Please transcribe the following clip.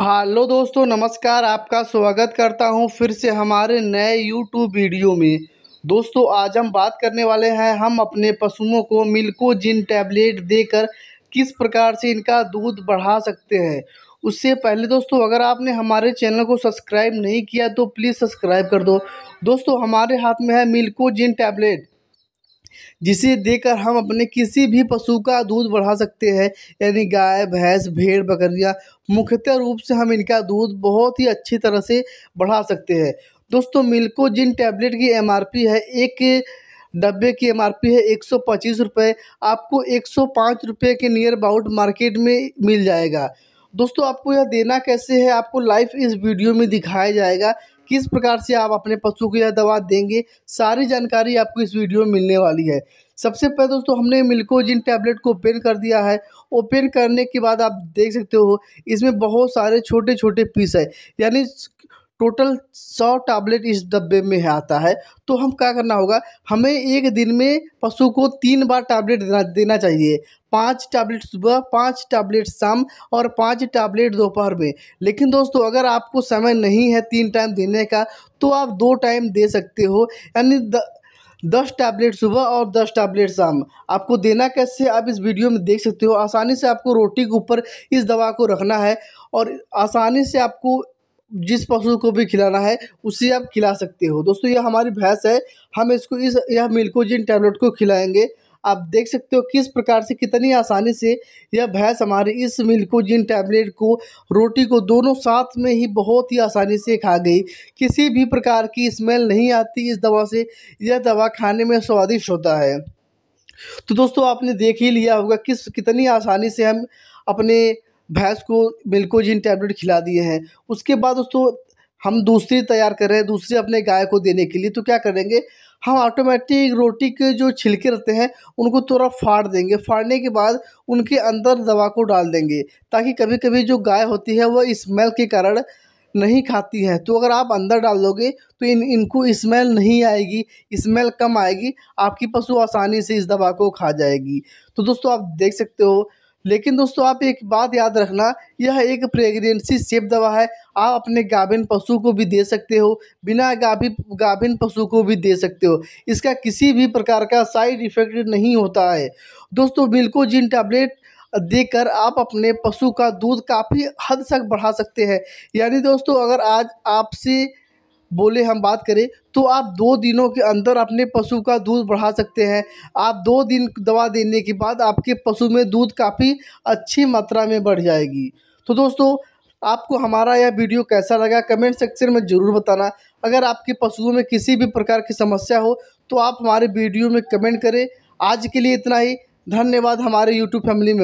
hello दोस्तों नमस्कार आपका स्वागत करता हूं फिर से हमारे नए यूट्यूब वीडियो में दोस्तों आज हम बात करने वाले हैं हम अपने पशुओं को मिल्को जिन टैबलेट देकर किस प्रकार से इनका दूध बढ़ा सकते हैं उससे पहले दोस्तों अगर आपने हमारे चैनल को सब्सक्राइब नहीं किया तो प्लीज़ सब्सक्राइब कर दो दोस्तों हमारे हाथ में है मिल्को टैबलेट जिसे देकर हम अपने किसी भी पशु का दूध बढ़ा सकते हैं यानी गाय भैंस भेड़ बकरियाँ मुख्यतः रूप से हम इनका दूध बहुत ही अच्छी तरह से बढ़ा सकते हैं दोस्तों मिल्को जिन टैबलेट की एमआरपी है एक डब्बे की एमआरपी है एक सौ पच्चीस रुपये आपको एक सौ पाँच रुपये के नियर अबाउट मार्केट में मिल जाएगा दोस्तों आपको यह देना कैसे है आपको लाइव इस वीडियो में दिखाया जाएगा किस प्रकार से आप अपने पशु को यह दवा देंगे सारी जानकारी आपको इस वीडियो में मिलने वाली है सबसे पहले दोस्तों हमने मिल्कोजिन टैबलेट को ओपन कर दिया है ओपन करने के बाद आप देख सकते हो इसमें बहुत सारे छोटे छोटे पीस है यानी टोटल सौ टैबलेट इस डब्बे में आता है तो हम क्या करना होगा हमें एक दिन में पशु को तीन बार टैबलेट देना देना चाहिए पाँच टैबलेट सुबह पाँच टैबलेट शाम और पाँच टैबलेट दोपहर में लेकिन दोस्तों अगर आपको समय नहीं है तीन टाइम देने का तो आप दो टाइम दे सकते हो यानी दस टैबलेट सुबह और दस टैबलेट शाम आपको देना कैसे आप इस वीडियो में देख सकते हो आसानी से आपको रोटी के ऊपर इस दवा को रखना है और आसानी से आपको जिस पशु को भी खिलाना है उसे आप खिला सकते हो दोस्तों यह हमारी भैंस है हम इसको इस यह मिल्कोजिन टैबलेट को खिलाएंगे आप देख सकते हो किस प्रकार से कितनी आसानी से यह भैंस हमारे इस मिल्कोजिन टैबलेट को रोटी को दोनों साथ में ही बहुत ही आसानी से खा गई किसी भी प्रकार की स्मेल नहीं आती इस दवा से यह दवा खाने में स्वादिष्ट होता है तो दोस्तों आपने देख ही लिया होगा किस कितनी आसानी से हम अपने भैंस को बिल्कोजिन टैबलेट खिला दिए हैं उसके बाद दोस्तों हम दूसरी तैयार कर रहे हैं दूसरी अपने गाय को देने के लिए तो क्या करेंगे हम ऑटोमेटिक रोटी के जो छिलके रहते हैं उनको थोड़ा फाड़ देंगे फाड़ने के बाद उनके अंदर दवा को डाल देंगे ताकि कभी कभी जो गाय होती है वह स्मेल के कारण नहीं खाती है तो अगर आप अंदर डाल दोगे तो इन इनको स्मेल नहीं आएगी स्मेल कम आएगी आपकी पशु आसानी से इस दवा को खा जाएगी तो दोस्तों आप देख सकते हो लेकिन दोस्तों आप एक बात याद रखना यह एक प्रेगनेंसी सेफ दवा है आप अपने गाभिन पशु को भी दे सकते हो बिना गाभिन गाभिन पशु को भी दे सकते हो इसका किसी भी प्रकार का साइड इफेक्ट नहीं होता है दोस्तों बिल्कोजिन टैबलेट देकर आप अपने पशु का दूध काफ़ी हद तक बढ़ा सकते हैं यानी दोस्तों अगर आज आपसे बोले हम बात करें तो आप दो दिनों के अंदर अपने पशु का दूध बढ़ा सकते हैं आप दो दिन दवा देने के बाद आपके पशु में दूध काफ़ी अच्छी मात्रा में बढ़ जाएगी तो दोस्तों आपको हमारा यह वीडियो कैसा लगा कमेंट सेक्शन में ज़रूर बताना अगर आपके पशुओं में किसी भी प्रकार की समस्या हो तो आप हमारे वीडियो में कमेंट करें आज के लिए इतना ही धन्यवाद हमारे यूट्यूब फैमिली में